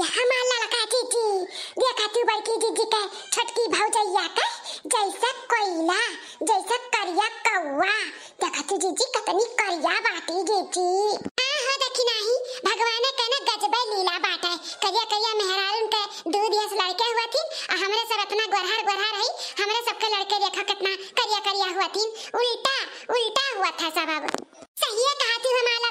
ये हमार लड़का जीजी देखा तू बड़की जीजी का छोटकी भौजैया का जैसा कोयला जैसा करिया कौआ देखा तू जीजी कतनी करिया बाटी जीजी हां हो देखी नाही भगवान का ना गजबे लीला बाटा करिया करिया मेहराल उनके दूध यस लड़के हुआ थी और सब अपना गोरहार गोरहार रही हमरे सबके लड़के देखा कितना करिया करिया हुआ थी उल्टा उल्टा हुआ था सब अब सही है कहा तू हमारे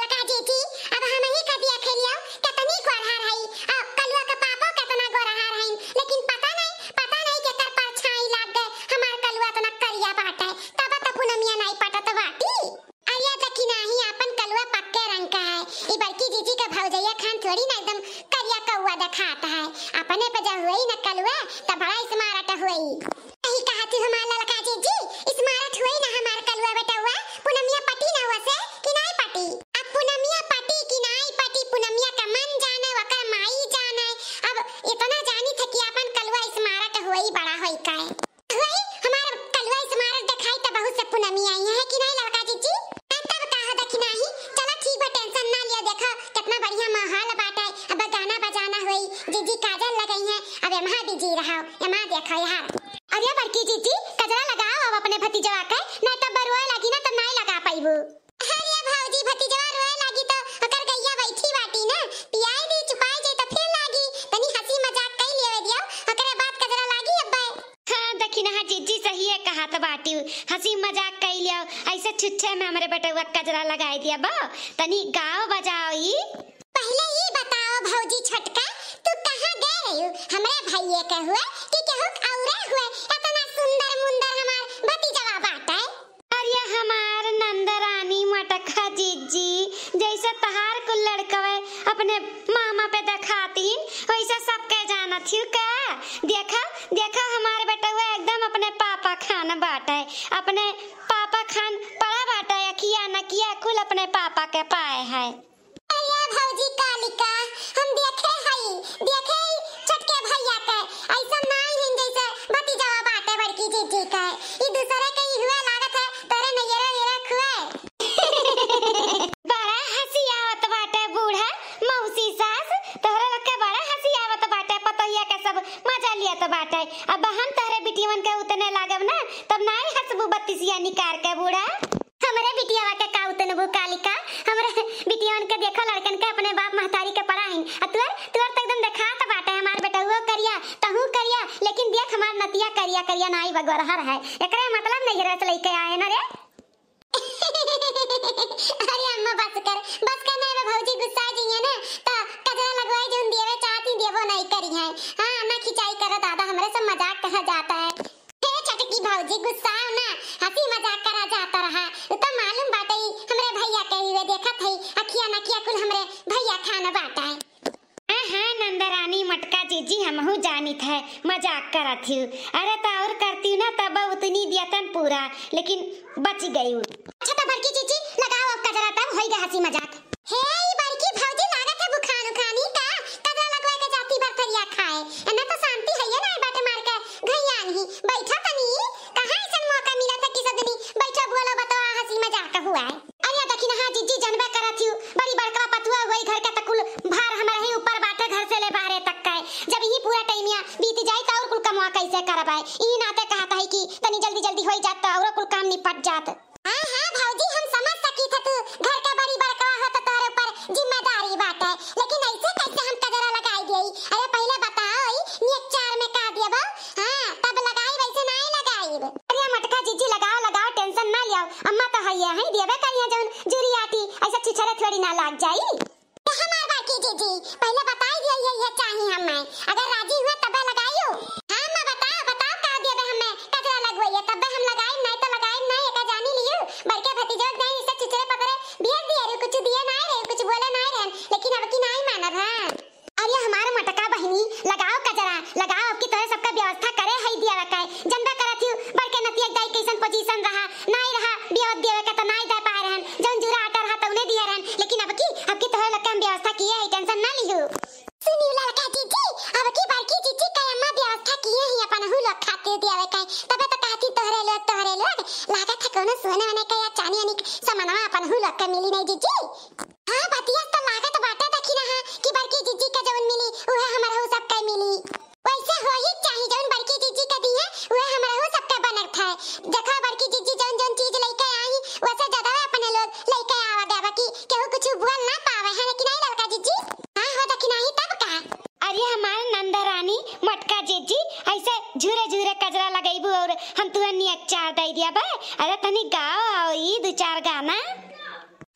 एमा देखा यार अरे बड़की जीती कजरा लगाओ अब अपने भतीजवा के ना तब रोए लागी ना तब नहीं लगा पाईबू अरे भौजी भतीजवा रोए लागी तो अकर गैया बैठी बाटी ना पियाई दी छुपाई जे तो फिर लागी तनी हंसी मजाक कई लेवे दियो अकरे बात कजरा लागी अब्बे हां दखिना हां जीजी सही है कहा तो बाटी हंसी मजाक कई लियो ऐसे छुच्छे में हमरे बटुआ कजरा लगाई दिया बा तनी गाओ बजाओ ई पहले ई बताओ भौजी छटका तू कहां गए हमरे भैया के हुए अपने पापा के पाए भौजी कालिका हम देखे हई देखे भैया के ऐसा नहीं जैसे भतीजा बाटे बड़की ई दूसरे के हुए लागत है तोरे नैयरे खुए बड़ा हंसी आवत बाटे बूढ़ा मौसी सास बड़ा हंसी आवत बाटे के सब मजा लियत बाटे अब हम के उतने लागब ना तब नहीं हंसबू बत्तीसिया निकार के बूढ़ा हमरे बिटियावा के का उतन बु कालिका हमरे बिटियावन के देखो लड़कन के अपने बाप महतारी के पढ़ाइन अतुअर तुअर तक तो एकदम देखा त तो बाटे हमार बेटा बेटवा करिया तहु करिया लेकिन देख हमार नतिया करिया करिया नाई बगोरहर है एकरे मतलब नहीं रहत लेके आए न रे अरे अम्मा बस कर बस कर नहीं भौजी गुस्सा जी है ना तो कजरा लगवाई जोन देवे चाहती देवो नहीं करी है हां ना खिचाई कर दादा हमरे से मजाक कहा जाता है हे चटकी भौजी गुस्सा ना हंसी मजाक करा जाता तो मालूम हमरे भैया के हुए देखा अखिया नखिया कुल हमरे भैया खाना बाटा है हाँ नंदरानी मटका जानित है मजाक अरे तो और करती ना तब उतनी पूरा लेकिन बच गई अच्छा तो बड़की चीची लगाओ आपका तो जरा तब होएगा हंसी मजाक हे बाय अरे तनी गाओ आओ ये दो चार गाना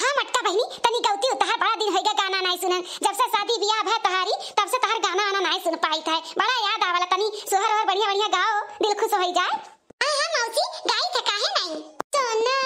हाँ मटका बहनी तनी गौती हो तहार बड़ा दिन होएगा गाना नहीं सुनन जब से शादी ब्याह है तहारी तब से तहार गाना आना नहीं सुन पाई था बड़ा याद आवला तनी सोहर और बढ़िया बढ़िया गाओ दिल खुश हो जाए हां हां मौसी गाई थका है नहीं सोना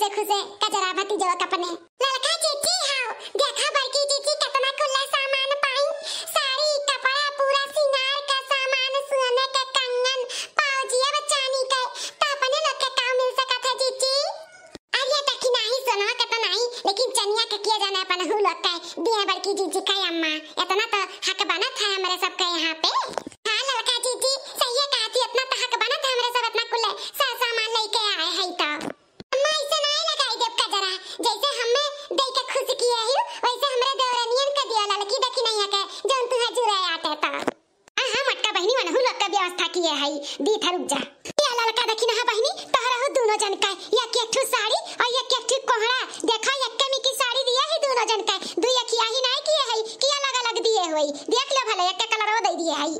खुशे खुशे कचरा कजरा जो कपने लड़का चेची ಕಟ್ಟೆ ಕಲರವ ದೈದಿಗೆ ಹಾಯಿ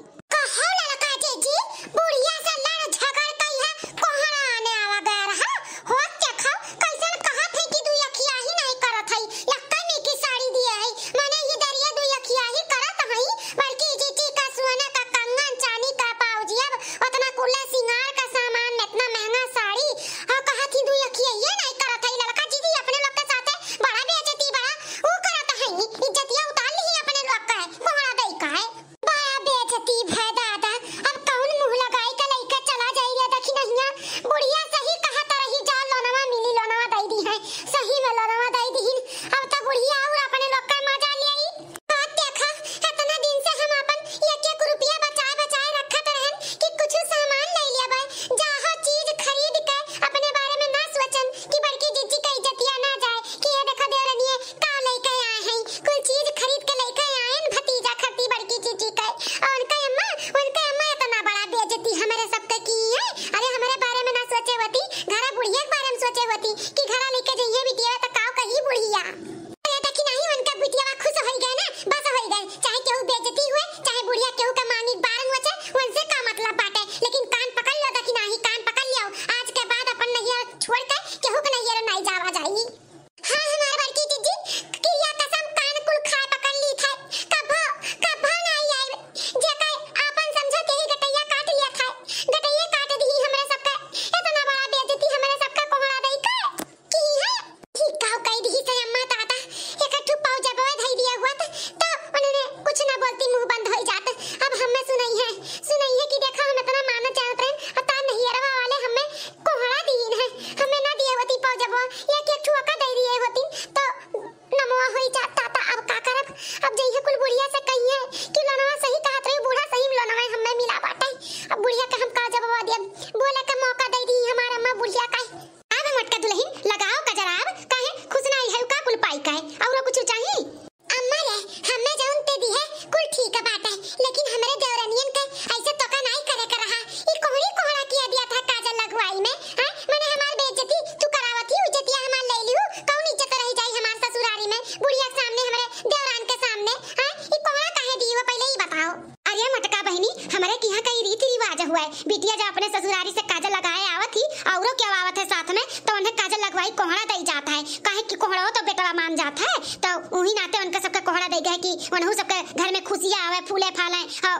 आवत है साथ में तो उन्हें काजल लगवाई कोहड़ा दई जाता है कहे कि कोहड़ा तो बेटा मान जाता है तो उही नाते उनका सबका कोहड़ा दई गए कि उनहु सबके घर में खुशियां आवे फूले फाले और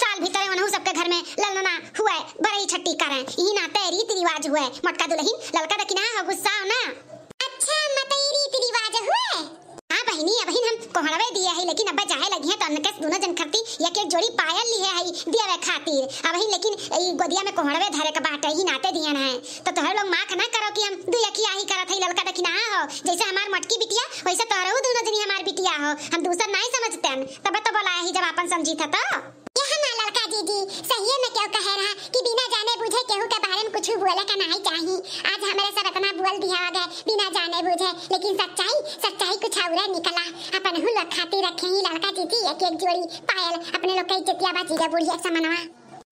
साल भीतर उनहु सबके घर में ललना हुआ हुए बरई छट्टी करे यही नाते रीति रिवाज हुए मटका दुलहिन ललका दकिना गुस्सा ना अच्छा मतई रीति रिवाज हुआ बहिनी अबहिन हम कोहड़वे दिए है लेकिन अब चाहे लगी है तो अनकस दोनों जन खरती या के जोड़ी पायल ली है हई दिया खातिर अबहिन लेकिन ई गोदिया में कोहड़वे धरे के बाटे ही नाते दिया है तो तोहर लोग माख ना करो कि हम दू यखिया ही करत है ललका देखि ना हो जैसे हमार मटकी बिटिया वैसे तोहरो दोनों जनी हमार बिटिया हो हम दूसर नहीं समझते तब तो बोला ही जब अपन समझी था तो लड़का जी जी सही मैं क्यों कह रहा कि बिना जाने बुझे केहू के बारे में कुछ बोले का नहीं चाहिए आज हमारे सब इतना बोल दिया हो गए बिना जाने बुझे लेकिन सच्चाई सच्चाई कुछ और निकला अपन हु लोग खाती रखे ही लड़का जी जी एक एक जोड़ी पायल अपने लोग कई चतिया बाजी का बुढ़िया समानवा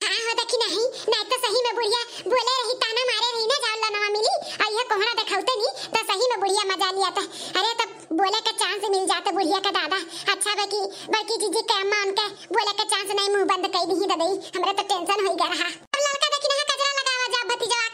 हाँ हो देखी नहीं मैं तो सही में बुढ़िया बोले रही ताना मारे रही ना जाओ लनवा मिली और यह कोहना देखौते नहीं तो सही में बुढ़िया मजा लिया था अरे तब बोले का चांस मिल जाता बुढ़िया का दादा अच्छा बाकी बड़की जीजी के अम्मा उनके बोले का चांस नहीं मुंह बंद कर दी ददई हमरा तो टेंशन हो गया रहा अब लड़का देखी ना कजरा लगावा जा भतीजा